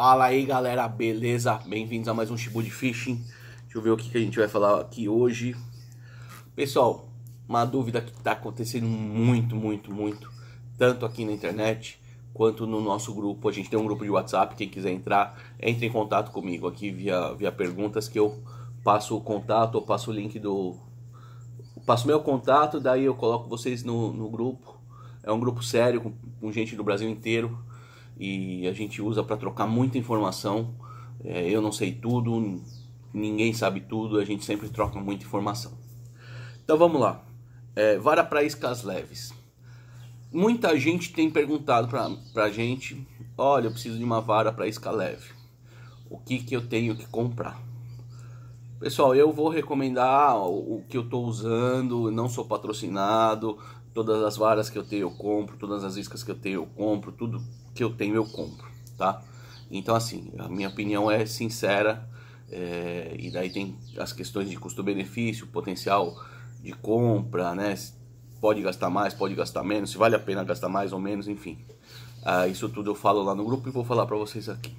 Fala aí galera, beleza? Bem-vindos a mais um Shibu de Fishing. Deixa eu ver o que, a gente vai falar aqui hoje. Pessoal, uma dúvida que está acontecendo muito, muito, muito, tanto aqui na internet quanto no nosso grupo. A gente tem um grupo de WhatsApp, quem quiser entrar, entre em contato comigo aqui via, via perguntas que eu passo o contato, eu passo o link do. Passo meu contato, daí eu coloco vocês no, no grupo. É um grupo sério, com, com gente do Brasil inteiro e a gente usa para trocar muita informação. É, eu não sei tudo, ninguém sabe tudo, a gente sempre troca muita informação. Então vamos lá. É, vara para iscas leves. Muita gente tem perguntado para a gente: olha, eu preciso de uma vara para isca leve. O que, que eu tenho que comprar? Pessoal, eu vou recomendar o que eu estou usando, não sou patrocinado, todas as varas que eu tenho eu compro, todas as iscas que eu tenho eu compro, tudo que eu tenho eu compro, tá? Então assim, a minha opinião é sincera é, e daí tem as questões de custo-benefício, potencial de compra, né? Pode gastar mais, pode gastar menos, se vale a pena gastar mais ou menos, enfim. Ah, isso tudo eu falo lá no grupo e vou falar para vocês aqui.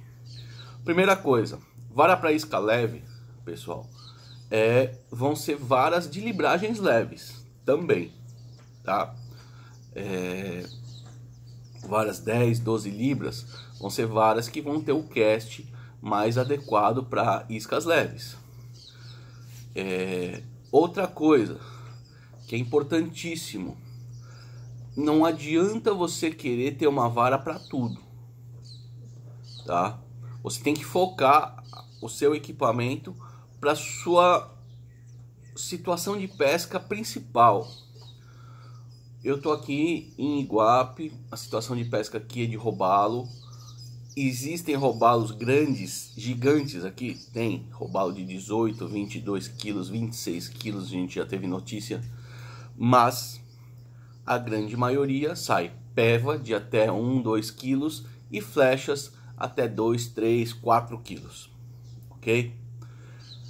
Primeira coisa, vara para isca leve, pessoal, é, vão ser varas de libragens leves também, tá? É, varas 10, 12 libras, vão ser varas que vão ter o cast mais adequado para iscas leves. É, outra coisa que é importantíssimo, não adianta você querer ter uma vara para tudo, tá? Você tem que focar o seu equipamento para sua situação de pesca principal. Eu estou aqui em Iguape, a situação de pesca aqui é de robalo. Existem robalos grandes, gigantes aqui? Tem robalo de 18, 22 quilos, 26 quilos, a gente já teve notícia. Mas a grande maioria sai peva de até 1, 2 quilos e flechas até 2, 3, 4 quilos, ok?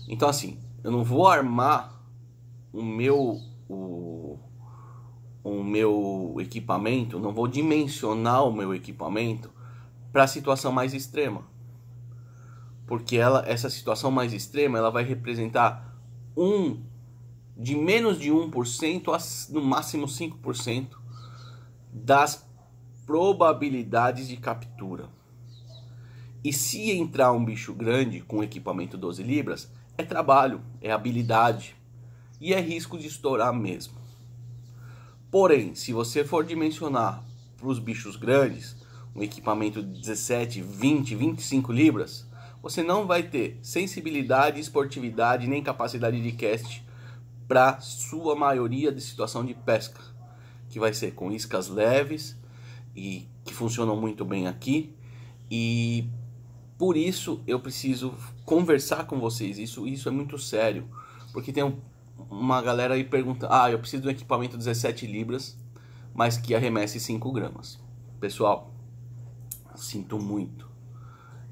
Então assim, eu não vou armar o meu... O o meu equipamento, não vou dimensionar o meu equipamento para a situação mais extrema. Porque ela, essa situação mais extrema ela vai representar um de menos de 1% a no máximo 5% das probabilidades de captura. E se entrar um bicho grande com equipamento 12 libras, é trabalho, é habilidade e é risco de estourar mesmo. Porém, se você for dimensionar para os bichos grandes, um equipamento de 17, 20, 25 libras, você não vai ter sensibilidade, esportividade nem capacidade de cast para sua maioria de situação de pesca, que vai ser com iscas leves e que funcionam muito bem aqui. E por isso eu preciso conversar com vocês. Isso, isso é muito sério, porque tem um uma galera aí pergunta: ah, eu preciso de um equipamento 17 libras, mas que arremesse 5 gramas. Pessoal, sinto muito.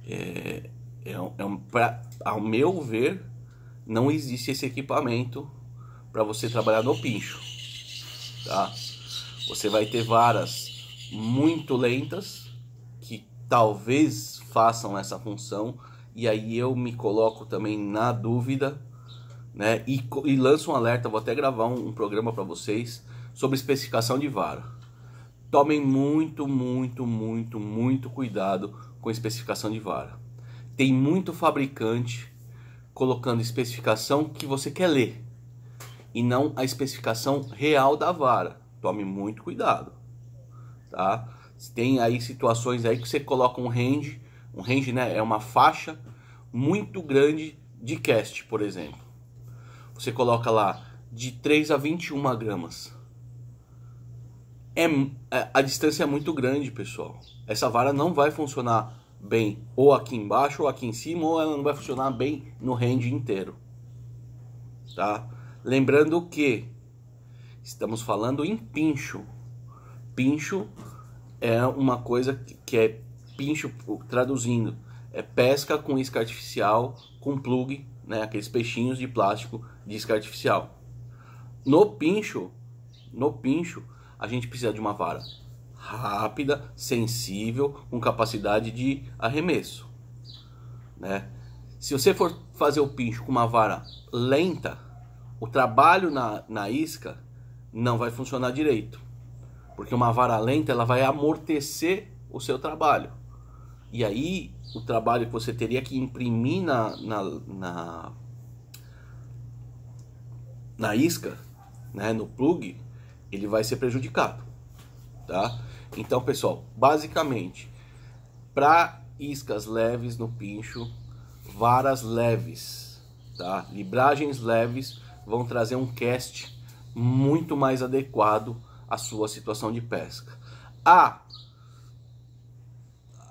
É, é, um, é um, pra, ao meu ver, não existe esse equipamento para você trabalhar no pincho. Tá? Você vai ter varas muito lentas que talvez façam essa função, e aí eu me coloco também na dúvida né? E, e lança um alerta, vou até gravar um, um programa para vocês sobre especificação de vara. Tomem muito, muito, muito, muito cuidado com especificação de vara. Tem muito fabricante colocando especificação que você quer ler e não a especificação real da vara. Tome muito cuidado, tá? Tem aí situações aí que você coloca um range, um range, né, é uma faixa muito grande de cast, por exemplo você coloca lá de 3 a 21 gramas. É, é, a distância é muito grande, pessoal. Essa vara não vai funcionar bem ou aqui embaixo ou aqui em cima, ou ela não vai funcionar bem no range inteiro. Tá? Lembrando que estamos falando em pincho. Pincho é uma coisa que é pincho traduzindo, é pesca com isca artificial com plug né, aqueles peixinhos de plástico de isca artificial. No pincho, no pincho, a gente precisa de uma vara rápida, sensível, com capacidade de arremesso, né? Se você for fazer o pincho com uma vara lenta, o trabalho na, na isca não vai funcionar direito, porque uma vara lenta ela vai amortecer o seu trabalho. E aí, o trabalho que você teria que imprimir na, na, na, na isca, né, no plug, ele vai ser prejudicado, tá? Então, pessoal, basicamente, para iscas leves no pincho, varas leves, tá? Libragens leves vão trazer um cast muito mais adequado à sua situação de pesca. Ah,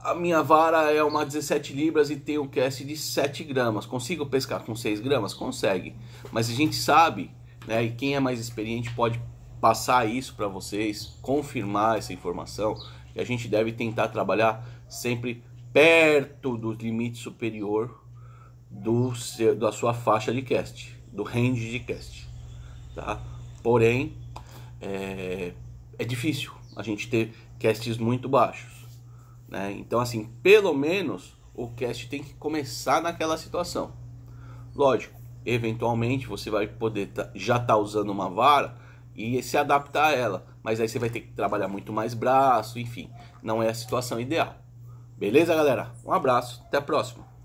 a minha vara é uma 17 libras e tem um cast de 7 gramas. Consigo pescar com 6 gramas? Consegue. Mas a gente sabe, né? E quem é mais experiente pode passar isso para vocês, confirmar essa informação. E a gente deve tentar trabalhar sempre perto do limite superior do seu, da sua faixa de cast, do range de cast, tá? Porém, é, é difícil a gente ter casts muito baixos. Né? Então, assim, pelo menos o cast tem que começar naquela situação. Lógico, eventualmente você vai poder tá, já estar tá usando uma vara e se adaptar a ela, mas aí você vai ter que trabalhar muito mais braço, enfim, não é a situação ideal. Beleza, galera? Um abraço, até a próxima.